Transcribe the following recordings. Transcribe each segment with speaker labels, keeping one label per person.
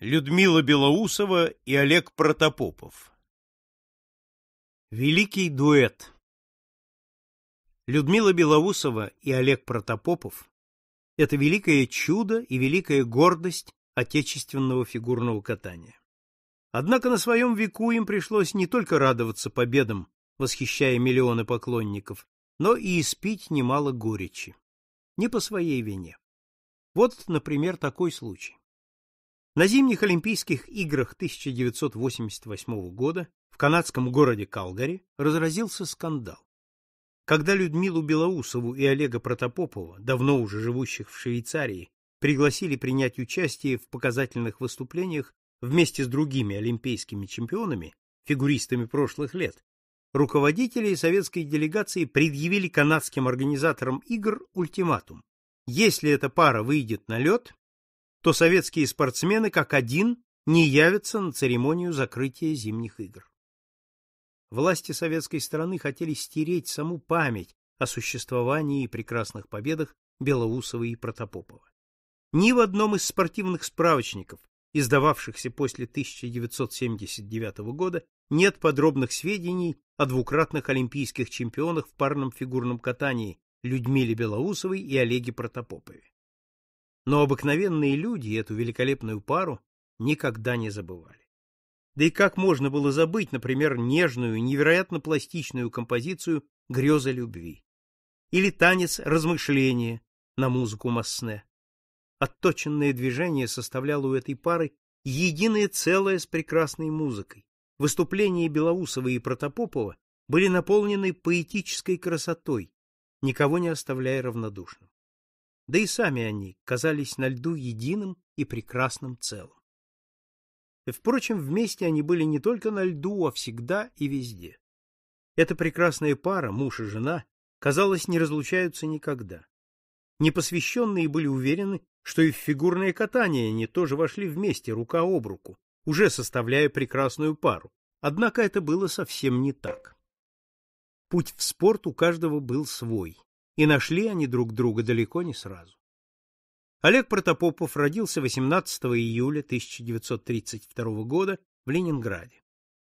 Speaker 1: Людмила Белоусова и Олег Протопопов. Великий дуэт. Людмила Белоусова и Олег Протопопов – это великое чудо и великая гордость отечественного фигурного катания. Однако на своем веку им пришлось не только радоваться победам, восхищая миллионы поклонников, но и испить немало горечи. Не по своей вине. Вот, например, такой случай. На зимних Олимпийских играх 1988 года в канадском городе Калгари разразился скандал. Когда Людмилу Белоусову и Олега Протопопова, давно уже живущих в Швейцарии, пригласили принять участие в показательных выступлениях вместе с другими олимпийскими чемпионами, фигуристами прошлых лет, руководители советской делегации предъявили канадским организаторам игр ультиматум. Если эта пара выйдет на лед, то советские спортсмены как один не явятся на церемонию закрытия зимних игр. Власти советской страны хотели стереть саму память о существовании и прекрасных победах Белоусова и Протопопова. Ни в одном из спортивных справочников, издававшихся после 1979 года, нет подробных сведений о двукратных олимпийских чемпионах в парном фигурном катании Людмиле Белоусовой и Олеге Протопопове но обыкновенные люди эту великолепную пару никогда не забывали. Да и как можно было забыть, например, нежную, невероятно пластичную композицию «Греза любви» или танец размышления на музыку Массне. Отточенное движение составляло у этой пары единое целое с прекрасной музыкой. Выступления Белоусова и Протопопова были наполнены поэтической красотой, никого не оставляя равнодушным да и сами они казались на льду единым и прекрасным целым. И, впрочем, вместе они были не только на льду, а всегда и везде. Эта прекрасная пара, муж и жена, казалось, не разлучаются никогда. Непосвященные были уверены, что и в фигурное катание они тоже вошли вместе, рука об руку, уже составляя прекрасную пару. Однако это было совсем не так. Путь в спорт у каждого был свой, и нашли они друг друга далеко не сразу. Олег Протопопов родился 18 июля 1932 года в Ленинграде.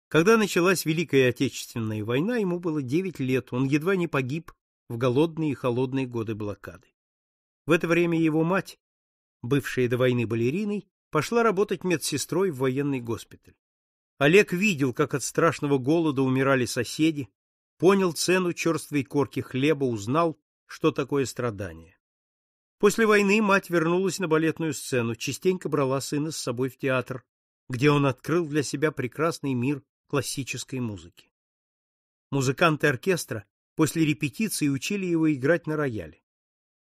Speaker 1: Когда началась Великая Отечественная война, ему было 9 лет, он едва не погиб в голодные и холодные годы блокады. В это время его мать, бывшая до войны балериной, пошла работать медсестрой в военный госпиталь. Олег видел, как от страшного голода умирали соседи, понял цену черствой корки хлеба, узнал, что такое страдание. После войны мать вернулась на балетную сцену, частенько брала сына с собой в театр, где он открыл для себя прекрасный мир классической музыки. Музыканты оркестра после репетиции учили его играть на рояле.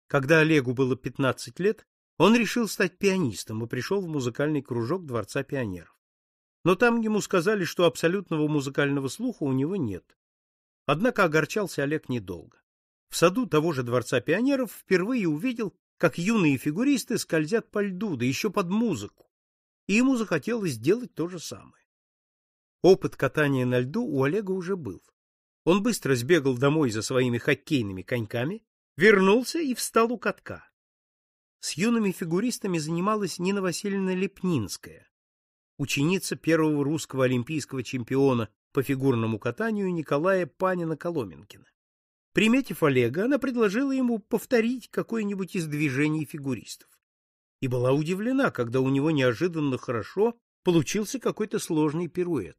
Speaker 1: Когда Олегу было 15 лет, он решил стать пианистом и пришел в музыкальный кружок Дворца пионеров. Но там ему сказали, что абсолютного музыкального слуха у него нет. Однако огорчался Олег недолго в саду того же дворца пионеров впервые увидел, как юные фигуристы скользят по льду, да еще под музыку. И ему захотелось сделать то же самое. Опыт катания на льду у Олега уже был. Он быстро сбегал домой за своими хоккейными коньками, вернулся и встал у катка. С юными фигуристами занималась Нина Васильевна Лепнинская, ученица первого русского олимпийского чемпиона по фигурному катанию Николая Панина-Коломенкина. Приметив Олега, она предложила ему повторить какое-нибудь из движений фигуристов. И была удивлена, когда у него неожиданно хорошо получился какой-то сложный пируэт.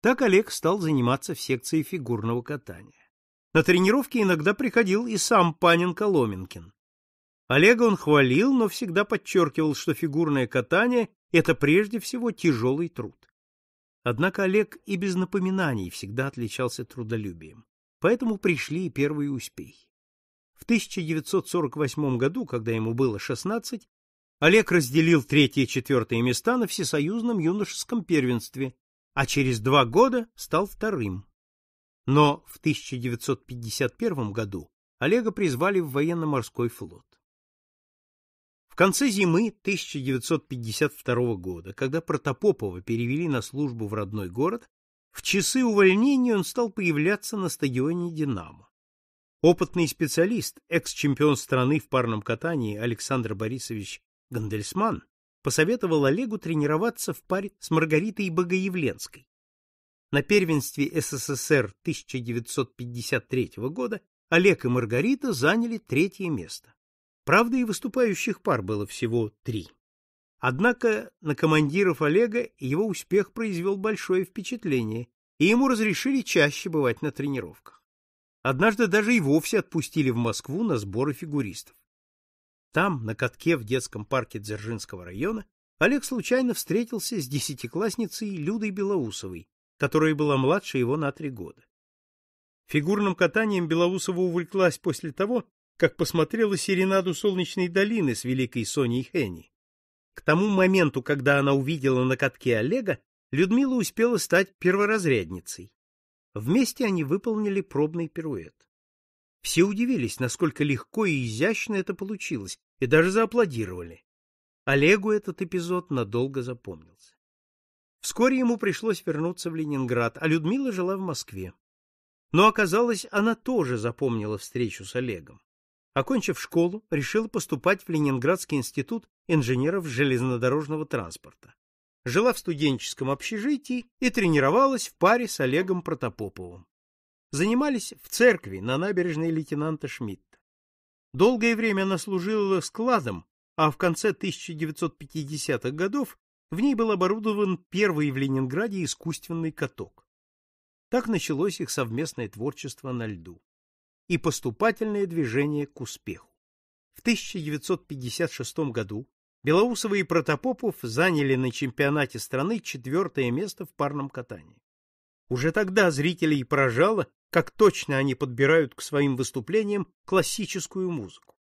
Speaker 1: Так Олег стал заниматься в секции фигурного катания. На тренировки иногда приходил и сам Панин Коломенкин. Олега он хвалил, но всегда подчеркивал, что фигурное катание – это прежде всего тяжелый труд. Однако Олег и без напоминаний всегда отличался трудолюбием поэтому пришли и первые успехи. В 1948 году, когда ему было 16, Олег разделил третье и четвертое места на всесоюзном юношеском первенстве, а через два года стал вторым. Но в 1951 году Олега призвали в военно-морской флот. В конце зимы 1952 года, когда Протопопова перевели на службу в родной город, в часы увольнения он стал появляться на стадионе «Динамо». Опытный специалист, экс-чемпион страны в парном катании Александр Борисович Гандельсман посоветовал Олегу тренироваться в паре с Маргаритой Богоявленской. На первенстве СССР 1953 года Олег и Маргарита заняли третье место. Правда, и выступающих пар было всего три. Однако на командиров Олега его успех произвел большое впечатление, и ему разрешили чаще бывать на тренировках. Однажды даже и вовсе отпустили в Москву на сборы фигуристов. Там, на катке в детском парке Дзержинского района, Олег случайно встретился с десятиклассницей Людой Белоусовой, которая была младше его на три года. Фигурным катанием Белоусова увлеклась после того, как посмотрела серенаду «Солнечной долины» с великой Соней Хенни к тому моменту, когда она увидела на катке Олега, Людмила успела стать перворазрядницей. Вместе они выполнили пробный пируэт. Все удивились, насколько легко и изящно это получилось, и даже зааплодировали. Олегу этот эпизод надолго запомнился. Вскоре ему пришлось вернуться в Ленинград, а Людмила жила в Москве. Но оказалось, она тоже запомнила встречу с Олегом. Окончив школу, решила поступать в Ленинградский институт инженеров железнодорожного транспорта. Жила в студенческом общежитии и тренировалась в паре с Олегом Протопоповым. Занимались в церкви на набережной лейтенанта Шмидта. Долгое время она служила складом, а в конце 1950-х годов в ней был оборудован первый в Ленинграде искусственный каток. Так началось их совместное творчество на льду и поступательное движение к успеху. В 1956 году Белоусова и Протопопов заняли на чемпионате страны четвертое место в парном катании. Уже тогда зрителей поражало, как точно они подбирают к своим выступлениям классическую музыку.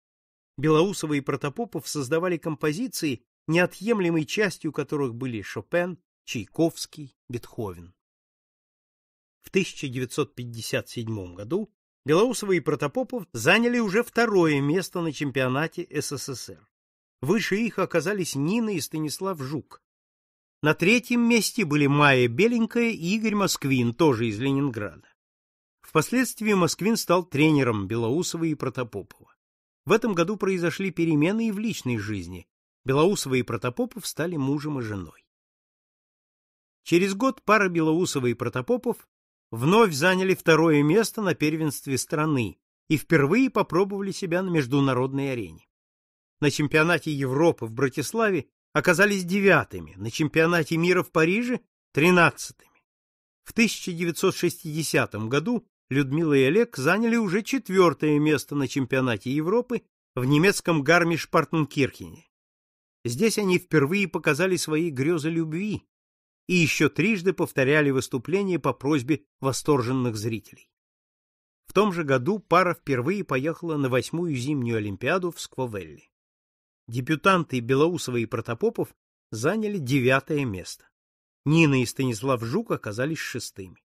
Speaker 1: Белоусова и Протопопов создавали композиции, неотъемлемой частью которых были Шопен, Чайковский, Бетховен. В 1957 году Белоусова и Протопопов заняли уже второе место на чемпионате СССР. Выше их оказались Нина и Станислав Жук. На третьем месте были Майя Беленькая и Игорь Москвин, тоже из Ленинграда. Впоследствии Москвин стал тренером Белоусова и Протопопова. В этом году произошли перемены и в личной жизни. Белоусова и Протопопов стали мужем и женой. Через год пара Белоусова и Протопопов вновь заняли второе место на первенстве страны и впервые попробовали себя на международной арене. На чемпионате Европы в Братиславе оказались девятыми, на чемпионате мира в Париже тринадцатыми. В 1960 году Людмила и Олег заняли уже четвертое место на чемпионате Европы в немецком Гармиш-Партенкирхене. Здесь они впервые показали свои грезы любви, и еще трижды повторяли выступление по просьбе восторженных зрителей. В том же году пара впервые поехала на восьмую зимнюю Олимпиаду в Сквовелли. Дебютанты Белоусова и Протопопов заняли девятое место. Нина и Станислав Жук оказались шестыми.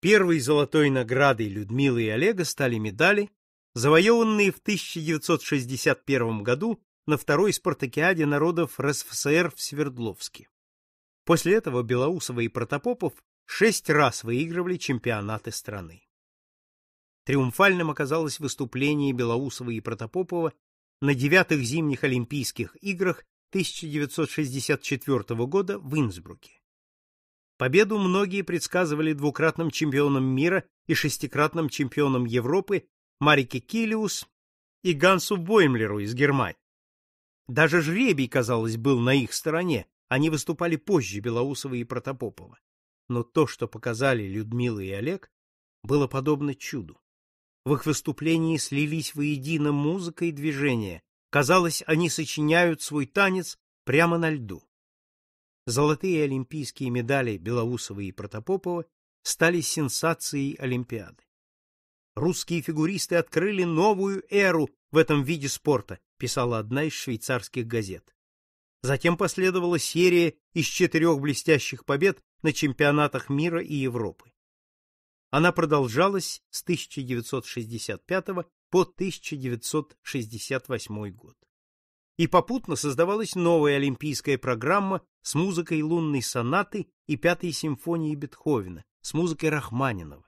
Speaker 1: Первой золотой наградой Людмилы и Олега стали медали, завоеванные в 1961 году на второй спартакиаде народов РСФСР в Свердловске. После этого Белоусова и Протопопов шесть раз выигрывали чемпионаты страны. Триумфальным оказалось выступление Белоусова и Протопопова на девятых зимних Олимпийских играх 1964 года в Инсбруке. Победу многие предсказывали двукратным чемпионом мира и шестикратным чемпионом Европы Марике Килиус и Гансу Боймлеру из Германии. Даже жребий, казалось, был на их стороне, они выступали позже Белоусова и Протопопова. Но то, что показали Людмила и Олег, было подобно чуду. В их выступлении слились воедино музыка и движение. Казалось, они сочиняют свой танец прямо на льду. Золотые олимпийские медали Белоусова и Протопопова стали сенсацией Олимпиады. Русские фигуристы открыли новую эру в этом виде спорта, писала одна из швейцарских газет. Затем последовала серия из четырех блестящих побед на чемпионатах мира и Европы. Она продолжалась с 1965 по 1968 год. И попутно создавалась новая олимпийская программа с музыкой лунной сонаты и пятой симфонии Бетховена, с музыкой Рахманинова.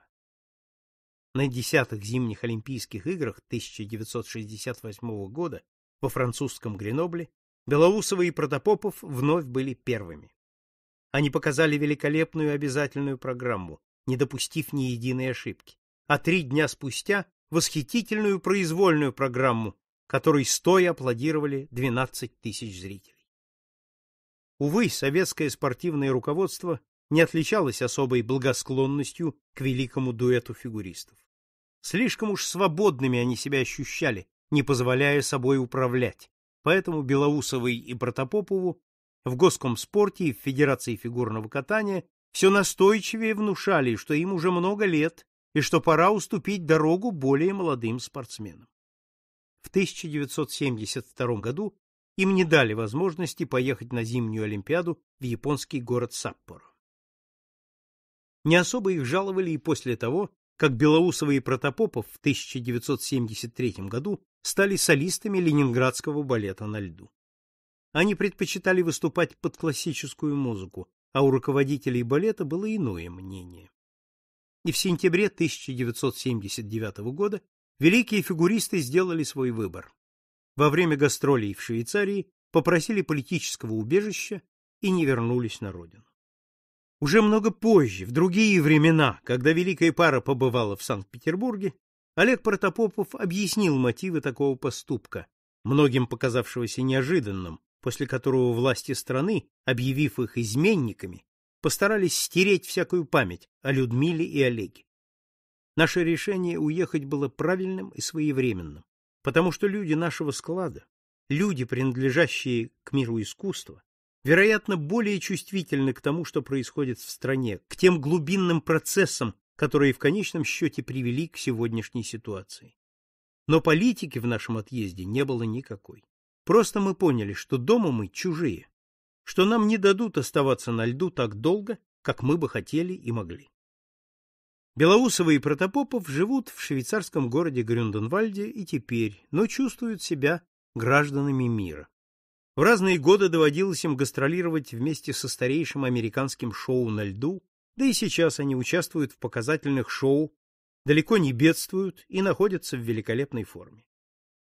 Speaker 1: На десятых зимних Олимпийских играх 1968 года во французском Гренобле Белоусова и Протопопов вновь были первыми. Они показали великолепную обязательную программу, не допустив ни единой ошибки, а три дня спустя восхитительную произвольную программу, которой стоя аплодировали 12 тысяч зрителей. Увы, советское спортивное руководство не отличалось особой благосклонностью к великому дуэту фигуристов. Слишком уж свободными они себя ощущали, не позволяя собой управлять, Поэтому Белоусовой и Протопопову в Госкомспорте и в Федерации фигурного катания все настойчивее внушали, что им уже много лет и что пора уступить дорогу более молодым спортсменам. В 1972 году им не дали возможности поехать на зимнюю олимпиаду в японский город Саппоро. Не особо их жаловали и после того, как Белоусова и Протопопов в 1973 году стали солистами ленинградского балета на льду. Они предпочитали выступать под классическую музыку, а у руководителей балета было иное мнение. И в сентябре 1979 года великие фигуристы сделали свой выбор. Во время гастролей в Швейцарии попросили политического убежища и не вернулись на родину. Уже много позже, в другие времена, когда великая пара побывала в Санкт-Петербурге, Олег Протопопов объяснил мотивы такого поступка, многим показавшегося неожиданным, после которого власти страны, объявив их изменниками, постарались стереть всякую память о Людмиле и Олеге. Наше решение уехать было правильным и своевременным, потому что люди нашего склада, люди, принадлежащие к миру искусства, вероятно, более чувствительны к тому, что происходит в стране, к тем глубинным процессам, которые в конечном счете привели к сегодняшней ситуации. Но политики в нашем отъезде не было никакой. Просто мы поняли, что дома мы чужие, что нам не дадут оставаться на льду так долго, как мы бы хотели и могли. Белоусовы и Протопопов живут в швейцарском городе Грюнденвальде и теперь, но чувствуют себя гражданами мира. В разные годы доводилось им гастролировать вместе со старейшим американским шоу на льду да и сейчас они участвуют в показательных шоу, далеко не бедствуют и находятся в великолепной форме.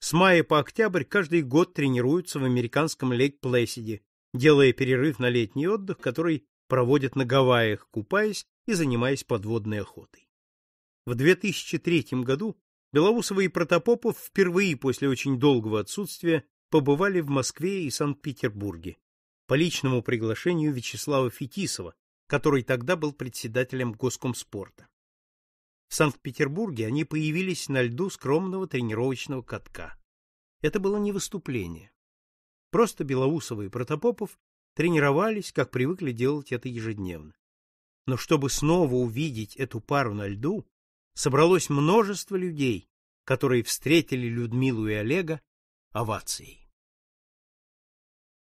Speaker 1: С мая по октябрь каждый год тренируются в американском Лейк-Плэсиде, делая перерыв на летний отдых, который проводят на Гавайях, купаясь и занимаясь подводной охотой. В 2003 году Белоусова и Протопопов впервые после очень долгого отсутствия побывали в Москве и Санкт-Петербурге по личному приглашению Вячеслава Фетисова, который тогда был председателем Госкомспорта. В Санкт-Петербурге они появились на льду скромного тренировочного катка. Это было не выступление. Просто Белоусова и Протопопов тренировались, как привыкли делать это ежедневно. Но чтобы снова увидеть эту пару на льду, собралось множество людей, которые встретили Людмилу и Олега овацией.